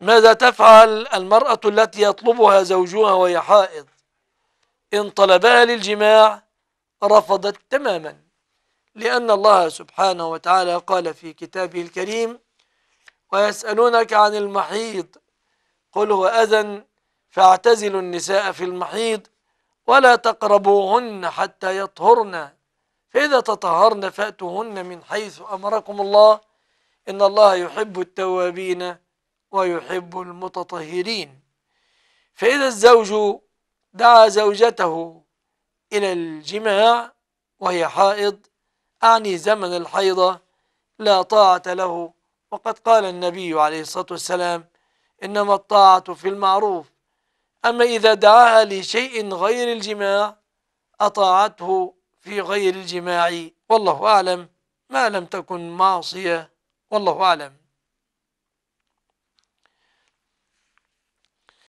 ماذا تفعل المرأة التي يطلبها زوجها وهي حائض إن طلبها للجماع رفضت تماما لأن الله سبحانه وتعالى قال في كتابه الكريم ويسألونك عن المحيض قل هو أذى فاعتزلوا النساء في المحيض ولا تقربوهن حتى يطهرن فإذا تطهرن فأتوهن من حيث أمركم الله إن الله يحب التوابين ويحب المتطهرين فإذا الزوج دعا زوجته إلى الجماع وهي حائض أعني زمن الحيضة لا طاعة له وقد قال النبي عليه الصلاة والسلام إنما الطاعة في المعروف أما إذا دعاها لشيء غير الجماع أطاعته في غير الجماع والله أعلم ما لم تكن معصية والله أعلم